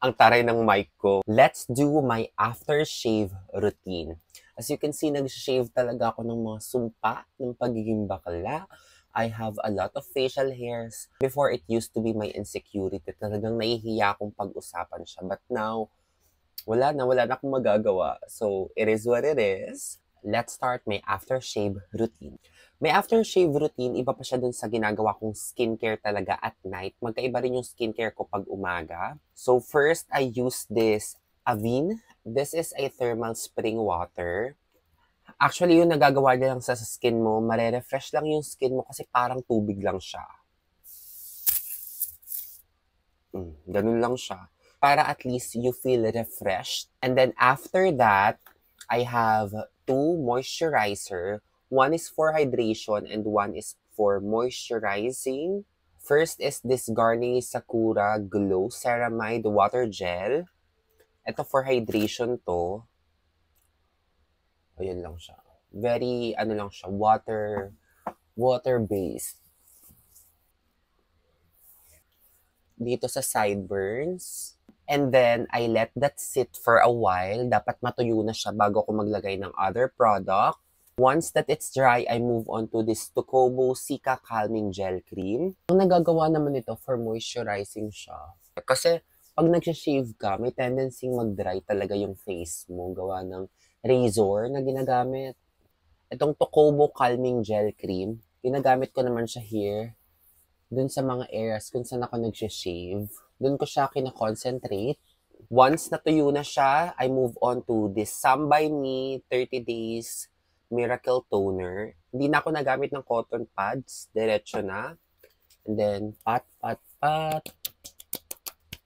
ang taray ng mic ko. Let's do my aftershave routine. As you can see, nag-shave talaga ako ng mga sumpa, ng pagiging bakla. I have a lot of facial hairs. Before, it used to be my insecurity. Talagang nahihiya akong pag-usapan siya. But now, wala na, wala na akong magagawa. So, it is what it is let's start may aftershave routine. May aftershave routine, iba pa siya dun sa ginagawa kong skincare talaga at night. Magkaiba rin yung skincare ko pag umaga. So first, I use this Avene. This is a thermal spring water. Actually, yung nagagawa niya lang sa skin mo, mare-refresh lang yung skin mo kasi parang tubig lang siya. Mm, ganun lang siya. Para at least you feel refreshed. And then after that, I have two moisturizer. One is for hydration and one is for moisturizing. First is this Garnier Sakura Glow Ceramide Water Gel. Ito for hydration to. Ayun lang siya. Very, ano lang siya, water, water-based. Dito sa sideburns. And then, I let that sit for a while. Dapat matuyo na siya bago ko maglagay ng other product. Once that it's dry, I move on to this Tokobo Sika Calming Gel Cream. Ang nagagawa naman ito for moisturizing siya. Kasi pag nagsha-shave ka, may tendency mag-dry talaga yung face mo gawa ng razor na ginagamit. Itong Tokobo Calming Gel Cream, ginagamit ko naman siya here dun sa mga areas kung saan ako nagsha-shave. Doon ko siya kinakonsentrate. Once natuyo na siya, I move on to this Some by Me 30 Days Miracle Toner. Hindi na ako nagamit ng cotton pads. Diretso na. And then, pat, pat, pat.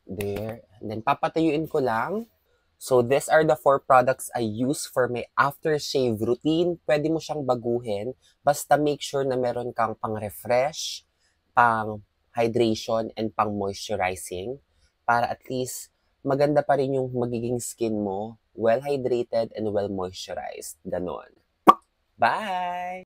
There. And then, papatayuin ko lang. So, these are the four products I use for my aftershave routine. Pwede mo siyang baguhin. Basta make sure na meron kang pang-refresh, pang hydration and pang-moisturizing para at least maganda pa rin yung magiging skin mo, well hydrated and well moisturized. Ganon. Bye!